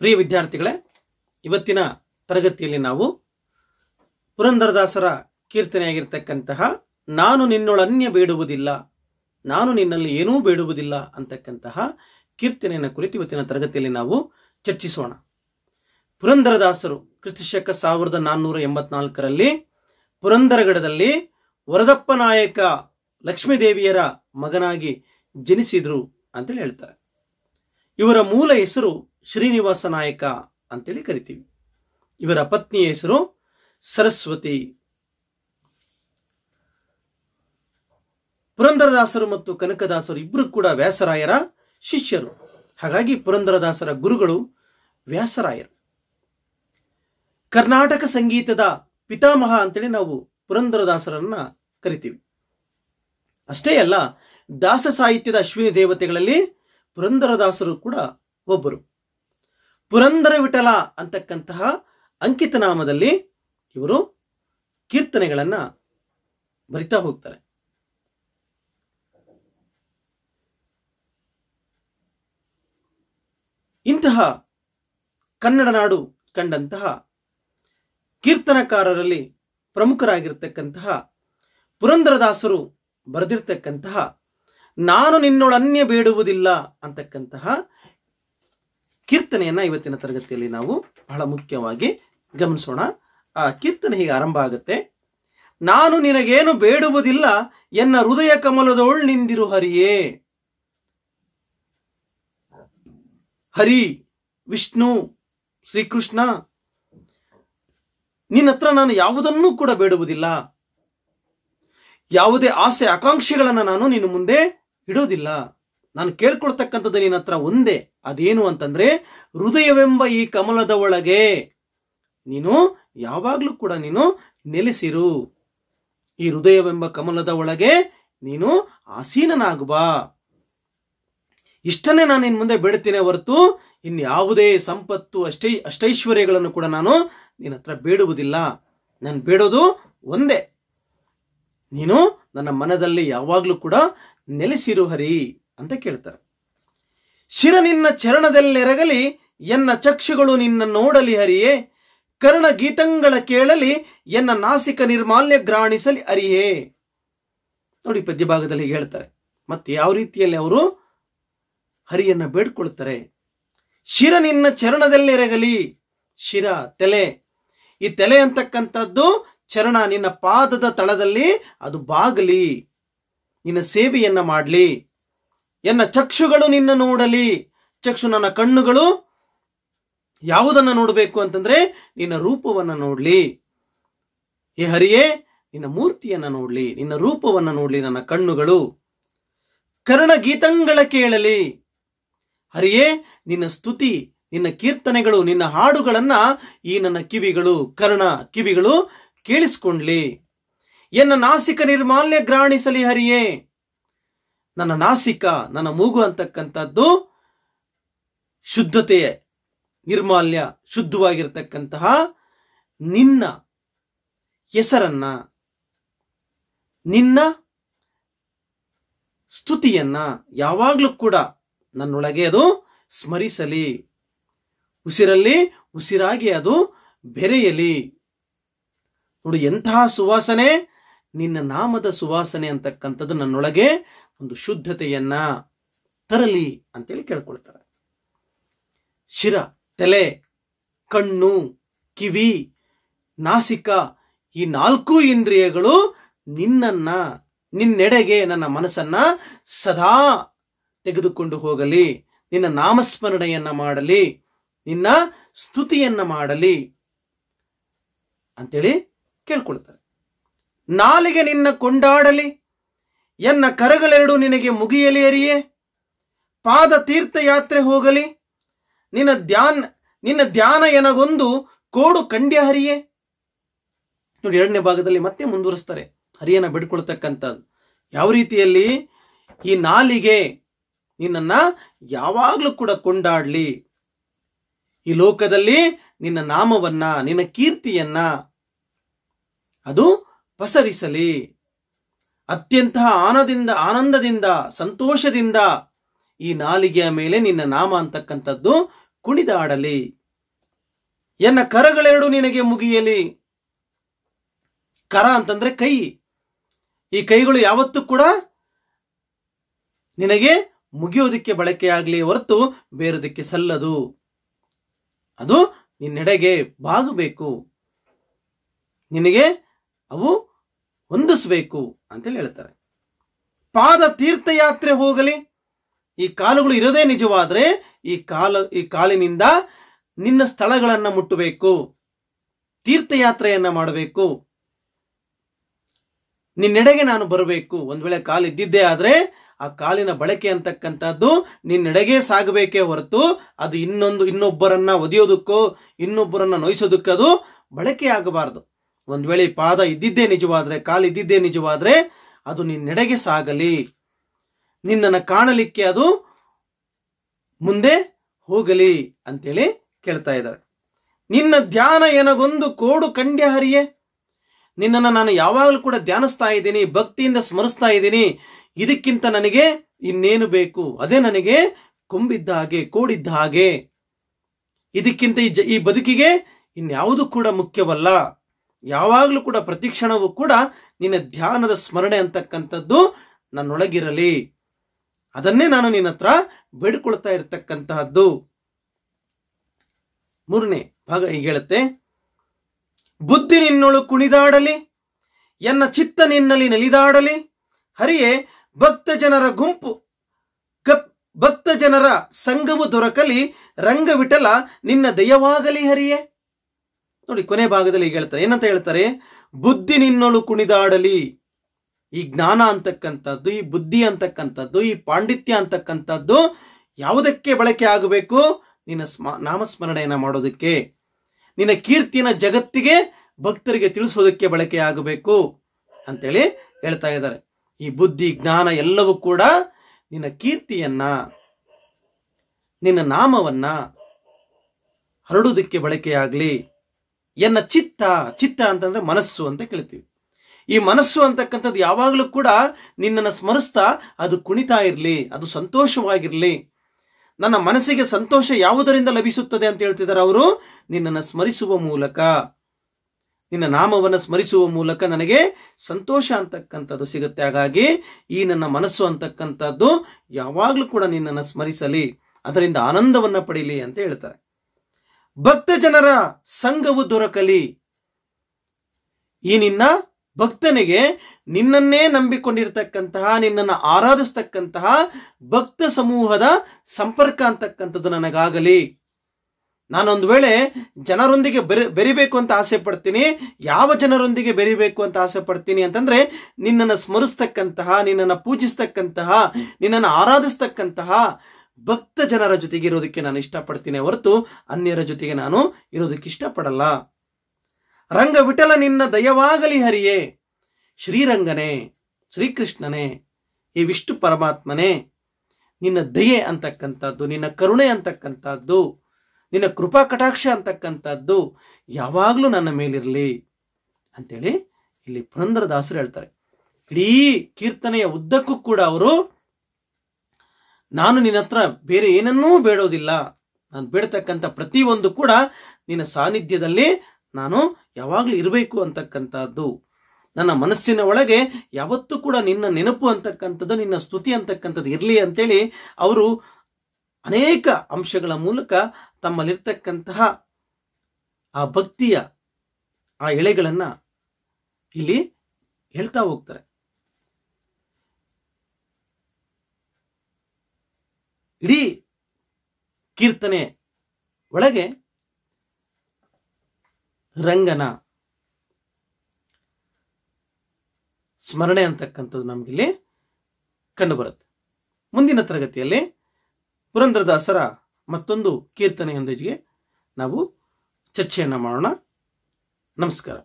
ಪ್ರಿಯ ವಿದ್ಯಾರ್ಥಿಗಳೇ ಇವತ್ತಿನ ತರಗತಿಯಲ್ಲಿ ನಾವು ಪುರಂದರದಾಸರ ಕೀರ್ತನೆಯಾಗಿರ್ತಕ್ಕಂತಹ ನಾನು ನಿನ್ನೊಳನ್ಯ ಬೇಡುವುದಿಲ್ಲ ನಾನು ನಿನ್ನಲ್ಲಿ ಏನೂ ಬೇಡುವುದಿಲ್ಲ ಅಂತಕ್ಕಂತಹ ಕೀರ್ತನೆಯನ್ನು ಕುರಿತು ಇವತ್ತಿನ ತರಗತಿಯಲ್ಲಿ ನಾವು ಚರ್ಚಿಸೋಣ ಪುರಂದರದಾಸರು ಕ್ರಿಸ್ತಶಕ ಸಾವಿರದ ನಾನ್ನೂರ ಎಂಬತ್ನಾಲ್ಕರಲ್ಲಿ ಪುರಂದರಗಡದಲ್ಲಿ ವರದಪ್ಪ ನಾಯಕ ಲಕ್ಷ್ಮೀದೇವಿಯರ ಮಗನಾಗಿ ಜನಿಸಿದರು ಅಂತೇಳಿ ಹೇಳ್ತಾರೆ ಇವರ ಮೂಲ ಹೆಸರು ಶ್ರೀನಿವಾಸ ನಾಯಕ ಅಂತೇಳಿ ಕರಿತೀವಿ ಇವರ ಪತ್ನಿಯ ಹೆಸರು ಸರಸ್ವತಿ ಪುರಂದರದಾಸರು ಮತ್ತು ಕನಕದಾಸರು ಇಬ್ಬರು ಕೂಡ ವ್ಯಾಸರಾಯರ ಶಿಷ್ಯರು ಹಾಗಾಗಿ ಪುರಂದರದಾಸರ ಗುರುಗಳು ವ್ಯಾಸರಾಯರು ಕರ್ನಾಟಕ ಸಂಗೀತದ ಪಿತಾಮಹ ಅಂತೇಳಿ ನಾವು ಪುರಂದರದಾಸರನ್ನ ಕರಿತೀವಿ ಅಷ್ಟೇ ಅಲ್ಲ ದಾಸ ಸಾಹಿತ್ಯದ ಅಶ್ವಿನಿ ದೇವತೆಗಳಲ್ಲಿ ಪುರಂದರದಾಸರು ಕೂಡ ಒಬ್ಬರು ಪುರಂದರ ವಿಠಲ ಅಂತಕ್ಕಂತಹ ಅಂಕಿತನಾಮದಲ್ಲಿ ಇವರು ಕೀರ್ತನೆಗಳನ್ನ ಬರಿತಾ ಹೋಗ್ತಾರೆ ಇಂತಹ ಕನ್ನಡ ನಾಡು ಕಂಡಂತಹ ಕೀರ್ತನಕಾರರಲ್ಲಿ ಪ್ರಮುಖರಾಗಿರ್ತಕ್ಕಂತಹ ಪುರಂದರದಾಸರು ಬರೆದಿರ್ತಕ್ಕಂತಹ ನಾನು ನಿನ್ನೊಳನ್ಯ ಬೇಡುವುದಿಲ್ಲ ಅಂತಕ್ಕಂತಹ ಕೀರ್ತನೆಯನ್ನ ಇವತ್ತಿನ ತರಗತಿಯಲ್ಲಿ ನಾವು ಬಹಳ ಮುಖ್ಯವಾಗಿ ಗಮನಿಸೋಣ ಆ ಕೀರ್ತನೆ ಹೀಗೆ ಆರಂಭ ಆಗುತ್ತೆ ನಾನು ನಿನಗೇನು ಬೇಡುವುದಿಲ್ಲ ಎನ್ನ ಹೃದಯ ಕಮಲದೋಳ್ ನಿಂದಿರು ಹರಿಯೇ ಹರಿ ವಿಷ್ಣು ಶ್ರೀಕೃಷ್ಣ ನಿನ್ನ ಹತ್ರ ನಾನು ಯಾವುದನ್ನೂ ಕೂಡ ಬೇಡುವುದಿಲ್ಲ ಯಾವುದೇ ಆಸೆ ಆಕಾಂಕ್ಷೆಗಳನ್ನು ನಾನು ನಿನ್ನ ಮುಂದೆ ಇಡೋದಿಲ್ಲ ನಾನು ಕೇಳ್ಕೊಳ್ತಕ್ಕಂಥದ್ದು ನಿನ್ನ ಹತ್ರ ಒಂದೇ ಅದೇನು ಅಂತಂದ್ರೆ ಹೃದಯವೆಂಬ ಈ ಕಮಲದ ಒಳಗೆ ನೀನು ಯಾವಾಗ್ಲೂ ಕೂಡ ನೀನು ನೆಲೆಸಿರು ಈ ಹೃದಯವೆಂಬ ಕಮಲದ ಒಳಗೆ ನೀನು ಆಸೀನನಾಗುವ ಇಷ್ಟನ್ನೇ ನಾನು ಇನ್ ಮುಂದೆ ಬೇಡುತ್ತೇನೆ ಹೊರತು ಇನ್ಯಾವುದೇ ಸಂಪತ್ತು ಅಷ್ಟೈ ಅಷ್ಟೈಶ್ವರ್ಯಗಳನ್ನು ಕೂಡ ನಾನು ನಿನ್ನ ಹತ್ರ ಬೇಡುವುದಿಲ್ಲ ನಾನು ಬೇಡೋದು ಒಂದೇ ನೀನು ನನ್ನ ಮನದಲ್ಲಿ ಯಾವಾಗಲೂ ಕೂಡ ನೆಲೆಸಿರು ಹರಿ ಅಂತ ಕೇಳ್ತಾರೆ ಶಿರ ನಿನ್ನ ಚರಣದಲ್ಲೆರಗಲಿ ಎನ್ನ ಚಕ್ಷುಗಳು ನಿನ್ನ ನೋಡಲಿ ಹರಿಯೇ ಕರ್ಣ ಗೀತಂಗಳ ಕೇಳಲಿ ಎನ್ನ ನಾಸಿಕ ನಿರ್ಮಾಲ್ಯ ಗ್ರಾಣಿಸಲಿ ಅರಿಯೇ ನೋಡಿ ಪದ್ಯ ಭಾಗದಲ್ಲಿ ಹೇಳ್ತಾರೆ ಮತ್ತೆ ಯಾವ ರೀತಿಯಲ್ಲಿ ಅವರು ಹರಿಯನ್ನ ಬೇಡ್ಕೊಳ್ತಾರೆ ಶಿರ ನಿನ್ನ ಚರಣದಲ್ಲೆರಗಲಿ ಶಿರ ತಲೆ ಈ ತಲೆ ಅಂತಕ್ಕಂಥದ್ದು ಚರಣ ನಿನ್ನ ಪಾದದ ತಳದಲ್ಲಿ ಅದು ಬಾಗಲಿ ನಿನ್ನ ಸೇವೆಯನ್ನ ಮಾಡಲಿ ಎನ್ನ ಚಕ್ಷುಗಳು ನಿನ್ನ ನೋಡಲಿ ಚಕ್ಷು ನನ್ನ ಕಣ್ಣುಗಳು ಯಾವುದನ್ನ ನೋಡಬೇಕು ಅಂತಂದ್ರೆ ನಿನ್ನ ರೂಪವನ್ನ ನೋಡ್ಲಿ ಏ ಹರಿಯೇ ನಿನ್ನ ಮೂರ್ತಿಯನ್ನ ನೋಡ್ಲಿ ನಿನ್ನ ರೂಪವನ್ನ ನೋಡ್ಲಿ ನನ್ನ ಕಣ್ಣುಗಳು ಕರ್ಣ ಗೀತಂಗಳ ಕೇಳಲಿ ಹರಿಯೇ ನಿನ್ನ ಸ್ತುತಿ ನಿನ್ನ ಕೀರ್ತನೆಗಳು ನಿನ್ನ ಹಾಡುಗಳನ್ನ ಈ ನನ್ನ ಕಿವಿಗಳು ಕರ್ಣ ಕಿವಿಗಳು ಕೇಳಿಸ್ಕೊಂಡ್ಲಿ ಎನ್ನ ನಾಸಿಕ ನಿರ್ಮಾಲ್ಯ ಗ್ರಾಣಿಸಲಿ ಹರಿಯೇ ನನ್ನ ನಾಸಿಕ ನನ್ನ ಮೂಗು ಅಂತಕ್ಕಂಥದ್ದು ಶುದ್ಧತೆಯ ನಿರ್ಮಾಲ್ಯ ಶುದ್ಧವಾಗಿರ್ತಕ್ಕಂತಹ ನಿನ್ನ ಹೆಸರನ್ನ ನಿನ್ನ ಸ್ತುತಿಯನ್ನ ಯಾವಾಗಲೂ ಕೂಡ ನನ್ನೊಳಗೆ ಅದು ಸ್ಮರಿಸಲಿ ಉಸಿರಲ್ಲಿ ಉಸಿರಾಗಿ ಅದು ಬೆರೆಯಲಿ ನೋಡಿ ಎಂತಹ ಸುವಾಸನೆ ನಿನ್ನ ನಾಮದ ಸುವಾಸನೆ ಅಂತಕ್ಕಂಥದ್ದು ನನ್ನೊಳಗೆ ಒಂದು ಶುದ್ಧತೆಯನ್ನ ತರಲಿ ಅಂತೇಳಿ ಕೇಳ್ಕೊಳ್ತಾರೆ ಶಿರ ತಲೆ ಕಣ್ಣು ಕಿವಿ ನಾಸಿಕ ಈ ನಾಲ್ಕು ಇಂದ್ರಿಯಗಳು ನಿನ್ನನ್ನ ನಿನ್ನೆಡೆಗೆ ನನ್ನ ಮನಸ್ಸನ್ನ ಸದಾ ತೆಗೆದುಕೊಂಡು ಹೋಗಲಿ ನಿನ್ನ ನಾಮಸ್ಮರಣೆಯನ್ನ ಮಾಡಲಿ ನಿನ್ನ ಸ್ತುತಿಯನ್ನ ಮಾಡಲಿ ಅಂತೇಳಿ ಕೇಳ್ಕೊಳ್ತಾರೆ ನಾಲಿಗೆ ನಿನ್ನ ಕೊಂಡಾಡಲಿ ಎನ್ನ ಕರಗಳೆರಡು ನಿನಗೆ ಮುಗಿಯಲಿ ಅರಿಯೇ ಪಾದ ತೀರ್ಥಯಾತ್ರೆ ಹೋಗಲಿ ನಿನ್ನ ಧ್ಯಾನ್ ನಿನ್ನ ಧ್ಯಾನ ಎನಗೊಂದು ಕೋಡು ಕಂಡ್ಯ ಹರಿಯೇ ನೋಡಿ ಎರಡನೇ ಭಾಗದಲ್ಲಿ ಮತ್ತೆ ಮುಂದುವರಿಸ್ತಾರೆ ಹರಿಯನ್ನ ಬಿಡ್ಕೊಳ್ತಕ್ಕಂಥದ್ದು ಯಾವ ರೀತಿಯಲ್ಲಿ ಈ ನಾಲಿಗೆ ನಿನ್ನ ಯಾವಾಗ್ಲೂ ಕೂಡ ಕೊಂಡಾಡ್ಲಿ ಈ ಲೋಕದಲ್ಲಿ ನಿನ್ನ ನಾಮವನ್ನ ನಿನ್ನ ಕೀರ್ತಿಯನ್ನ ಅದು ಪಸರಿಸಲಿ ಅತ್ಯಂತ ಆನದಿಂದ ಆನಂದದಿಂದ ಸಂತೋಷದಿಂದ ಈ ನಾಲಿಗೆಯ ಮೇಲೆ ನಿನ್ನ ನಾಮ ಅಂತಕ್ಕಂಥದ್ದು ಕುಣಿದಾಡಲಿ ಎನ್ನ ಕರಗಳೆರಡು ನಿನಗೆ ಮುಗಿಯಲಿ ಕರ ಅಂತಂದ್ರೆ ಕೈ ಈ ಕೈಗಳು ಯಾವತ್ತೂ ಕೂಡ ನಿನಗೆ ಮುಗಿಯೋದಕ್ಕೆ ಬಳಕೆಯಾಗಲಿ ಹೊರತು ಬೇರೋದಕ್ಕೆ ಸಲ್ಲದು ಅದು ನಿನ್ನೆಡೆಗೆ ಬಾಗಬೇಕು ನಿನಗೆ ಅವು ಹೊಂದಿಸಬೇಕು ಅಂತೇಳಿ ಹೇಳ್ತಾರೆ ಪಾದ ತೀರ್ಥಯಾತ್ರೆ ಹೋಗಲಿ ಈ ಕಾಲುಗಳು ಇರೋದೇ ನಿಜವಾದ್ರೆ ಈ ಕಾಲು ಈ ಕಾಲಿನಿಂದ ನಿನ್ನ ಸ್ಥಳಗಳನ್ನ ಮುಟ್ಟಬೇಕು ತೀರ್ಥಯಾತ್ರೆಯನ್ನ ಮಾಡಬೇಕು ನಿನ್ನೆಡೆಗೆ ನಾನು ಬರಬೇಕು ಒಂದ್ ವೇಳೆ ಕಾಲು ಇದ್ದಿದ್ದೇ ಆದ್ರೆ ಆ ಕಾಲಿನ ಬಳಕೆ ಅಂತಕ್ಕಂಥದ್ದು ನಿನ್ನೆಡೆಗೆ ಸಾಗಬೇಕೇ ಹೊರತು ಅದು ಇನ್ನೊಂದು ಇನ್ನೊಬ್ಬರನ್ನ ಒದಿಯೋದಕ್ಕೋ ಇನ್ನೊಬ್ಬರನ್ನ ನೋಯಿಸೋದಕ್ಕದು ಬಳಕೆ ಆಗಬಾರದು ಒಂದ್ ವೇಳೆ ಪಾದ ಇದ್ದಿದ್ದೇ ನಿಜವಾದ್ರೆ ಕಾಲು ಇದ್ದಿದ್ದೇ ನಿಜವಾದ್ರೆ ಅದು ನಿನ್ನೆಡೆಗೆ ಸಾಗಲಿ ನಿನ್ನನ್ನು ಕಾಣಲಿಕ್ಕೆ ಅದು ಮುಂದೆ ಹೋಗಲಿ ಅಂತೇಳಿ ಕೇಳ್ತಾ ಇದ್ದಾರೆ ನಿನ್ನ ಧ್ಯಾನ ಏನಗೊಂದು ಕೋಡು ಕಂಡ್ಯ ಹರಿಯೆ ನಿನ್ನನ್ನು ನಾನು ಯಾವಾಗಲೂ ಕೂಡ ಧ್ಯಾನಿಸ್ತಾ ಇದ್ದೀನಿ ಭಕ್ತಿಯಿಂದ ಸ್ಮರಿಸ್ತಾ ಇದ್ದೀನಿ ಇದಕ್ಕಿಂತ ನನಗೆ ಇನ್ನೇನು ಬೇಕು ಅದೇ ನನಗೆ ಕೊಂಬಿದ್ದ ಹಾಗೆ ಕೋಡಿದ್ದ ಹಾಗೆ ಇದಕ್ಕಿಂತ ಈ ಬದುಕಿಗೆ ಇನ್ಯಾವುದು ಕೂಡ ಮುಖ್ಯವಲ್ಲ ಯಾವಾಗಲೂ ಕೂಡ ಪ್ರತಿಕ್ಷಣವೂ ಕೂಡ ನಿನ್ನ ಧ್ಯಾನದ ಸ್ಮರಣೆ ಅಂತಕ್ಕಂಥದ್ದು ನನ್ನೊಳಗಿರಲಿ ಅದನ್ನೇ ನಾನು ನಿನ್ನ ಹತ್ರ ಬೇಡ್ಕೊಳ್ತಾ ಇರತಕ್ಕಂತಹದ್ದು ಮೂರನೇ ಭಾಗ ಈಗ ಹೇಳುತ್ತೆ ಬುದ್ಧಿ ನಿನ್ನೊಳು ಕುಣಿದಾಡಲಿ ಎನ್ನ ಚಿತ್ತ ನಿನ್ನಲ್ಲಿ ನಲಿದಾಡಲಿ ಹರಿಯೇ ಭಕ್ತ ಜನರ ಗುಂಪು ಕಪ್ ಭಕ್ತ ಜನರ ಸಂಘವು ದೊರಕಲಿ ರಂಗವಿಟಲ ನಿನ್ನ ದಯವಾಗಲಿ ಹರಿಯೇ ನೋಡಿ ಕೊನೆ ಭಾಗದಲ್ಲಿ ಹೇಳ್ತಾರೆ ಏನಂತ ಹೇಳ್ತಾರೆ ಬುದ್ಧಿ ನಿನ್ನೊಳು ಕುಣಿದಾಡಲಿ ಈ ಜ್ಞಾನ ಅಂತಕ್ಕಂಥದ್ದು ಈ ಬುದ್ಧಿ ಅಂತಕ್ಕಂಥದ್ದು ಈ ಪಾಂಡಿತ್ಯ ಅಂತಕ್ಕಂಥದ್ದು ಯಾವುದಕ್ಕೆ ಬಳಕೆ ಆಗಬೇಕು ನಿನ್ನ ಸ್ಮ ನಾಮಸ್ಮರಣೆಯನ್ನ ಮಾಡೋದಕ್ಕೆ ನಿನ್ನ ಕೀರ್ತಿಯನ್ನ ಜಗತ್ತಿಗೆ ಭಕ್ತರಿಗೆ ತಿಳಿಸೋದಕ್ಕೆ ಬಳಕೆ ಆಗಬೇಕು ಅಂತೇಳಿ ಹೇಳ್ತಾ ಇದ್ದಾರೆ ಈ ಬುದ್ಧಿ ಜ್ಞಾನ ಎಲ್ಲವೂ ಕೂಡ ನಿನ್ನ ಕೀರ್ತಿಯನ್ನ ನಿನ್ನ ನಾಮವನ್ನ ಹರಡುವುದಕ್ಕೆ ಬಳಕೆಯಾಗಲಿ ಎನ್ನ ಚಿತ್ತ ಚಿತ್ತ ಅಂತಂದ್ರೆ ಮನಸ್ಸು ಅಂತ ಕೇಳ್ತೀವಿ ಈ ಮನಸ್ಸು ಅಂತಕ್ಕಂಥದ್ದು ಯಾವಾಗಲೂ ಕೂಡ ನಿನ್ನನ್ನು ಸ್ಮರಿಸ್ತಾ ಅದು ಕುಣಿತಾ ಇರಲಿ ಅದು ಸಂತೋಷವಾಗಿರಲಿ ನನ್ನ ಮನಸ್ಸಿಗೆ ಸಂತೋಷ ಯಾವುದರಿಂದ ಲಭಿಸುತ್ತದೆ ಅಂತ ಹೇಳ್ತಿದ್ದಾರೆ ಅವರು ನಿನ್ನನ್ನು ಸ್ಮರಿಸುವ ಮೂಲಕ ನಿನ್ನ ನಾಮವನ್ನು ಸ್ಮರಿಸುವ ಮೂಲಕ ನನಗೆ ಸಂತೋಷ ಅಂತಕ್ಕಂಥದ್ದು ಸಿಗುತ್ತೆ ಹಾಗಾಗಿ ಈ ನನ್ನ ಮನಸ್ಸು ಅಂತಕ್ಕಂಥದ್ದು ಯಾವಾಗಲೂ ಕೂಡ ನಿನ್ನನ್ನು ಸ್ಮರಿಸಲಿ ಅದರಿಂದ ಆನಂದವನ್ನು ಪಡೀಲಿ ಅಂತ ಹೇಳ್ತಾರೆ ಭಕ್ತ ಜನರ ಸಂಘವು ದೊರಕಲಿ ಈ ನಿನ್ನ ಭಕ್ತನಿಗೆ ನಿನ್ನನ್ನೇ ನಂಬಿಕೊಂಡಿರ್ತಕ್ಕಂತಹ ನಿನ್ನನ್ನು ಆರಾಧಿಸ್ತಕ್ಕಂತಹ ಭಕ್ತ ಸಮೂಹದ ಸಂಪರ್ಕ ಅಂತಕ್ಕಂಥದ್ದು ನನಗಾಗಲಿ ನಾನೊಂದು ವೇಳೆ ಜನರೊಂದಿಗೆ ಬೆರಿ ಬೆರಿಬೇಕು ಅಂತ ಆಸೆ ಪಡ್ತೀನಿ ಯಾವ ಜನರೊಂದಿಗೆ ಬೆರಿಬೇಕು ಅಂತ ಆಸೆ ಪಡ್ತೀನಿ ಅಂತಂದ್ರೆ ನಿನ್ನನ್ನು ಸ್ಮರಿಸ್ತಕ್ಕಂತಹ ನಿನ್ನನ್ನು ಪೂಜಿಸ್ತಕ್ಕಂತಹ ನಿನ್ನನ್ನು ಆರಾಧಿಸ್ತಕ್ಕಂತಹ ಭಕ್ತ ಜನರ ಜೊತೆಗೆ ಇರೋದಕ್ಕೆ ನಾನು ಇಷ್ಟಪಡ್ತೀನಿ ಹೊರತು ಅನ್ಯರ ಜೊತೆಗೆ ನಾನು ಇರೋದಕ್ಕೆ ಇಷ್ಟಪಡಲ್ಲ ರಂಗ ವಿಠಲ ನಿನ್ನ ದಯವಾಗಲಿ ಹರಿಯೇ ಶ್ರೀರಂಗನೇ ಶ್ರೀಕೃಷ್ಣನೇ ಈ ವಿಷ್ಣು ಪರಮಾತ್ಮನೇ ನಿನ್ನ ದಯೆ ಅಂತಕ್ಕಂಥದ್ದು ನಿನ್ನ ಕರುಣೆ ಅಂತಕ್ಕಂಥದ್ದು ನಿನ್ನ ಕೃಪಾ ಕಟಾಕ್ಷ ಅಂತಕ್ಕಂಥದ್ದು ಯಾವಾಗಲೂ ನನ್ನ ಮೇಲಿರಲಿ ಅಂತೇಳಿ ಇಲ್ಲಿ ಪುರಂದ್ರದಾಸರು ಹೇಳ್ತಾರೆ ಇಡೀ ಕೀರ್ತನೆಯ ಉದ್ದಕ್ಕೂ ಕೂಡ ಅವರು ನಾನು ನಿನ್ನ ಹತ್ರ ಬೇರೆ ಏನನ್ನೂ ಬೇಡೋದಿಲ್ಲ ನಾನು ಬೇಡತಕ್ಕಂಥ ಪ್ರತಿಯೊಂದು ಕೂಡ ನಿನ್ನ ಸಾನ್ನಿಧ್ಯದಲ್ಲಿ ನಾನು ಯಾವಾಗಲೂ ಇರಬೇಕು ಅಂತಕ್ಕಂಥದ್ದು ನನ್ನ ಮನಸ್ಸಿನ ಒಳಗೆ ಯಾವತ್ತೂ ಕೂಡ ನಿನ್ನ ನೆನಪು ಅಂತಕ್ಕಂಥದ್ದು ನಿನ್ನ ಸ್ತುತಿ ಅಂತಕ್ಕಂಥದ್ದು ಇರಲಿ ಅಂತೇಳಿ ಅವರು ಅನೇಕ ಅಂಶಗಳ ಮೂಲಕ ತಮ್ಮಲ್ಲಿರ್ತಕ್ಕಂತಹ ಆ ಭಕ್ತಿಯ ಆ ಎಳೆಗಳನ್ನು ಇಲ್ಲಿ ಹೇಳ್ತಾ ಹೋಗ್ತಾರೆ ಇಡೀ ಕೀರ್ತನೆ ಒಳಗೆ ರಂಗನ ಸ್ಮರಣೆ ಅಂತಕ್ಕಂಥದ್ದು ನಮಗಿಲ್ಲಿ ಬರುತ್ತೆ ಮುಂದಿನ ತರಗತಿಯಲ್ಲಿ ಪುರಂದ್ರದಾಸರ ಮತ್ತೊಂದು ಕೀರ್ತನೆಯೊಂದಿಗೆ ನಾವು ಚರ್ಚೆಯನ್ನು ಮಾಡೋಣ ನಮಸ್ಕಾರ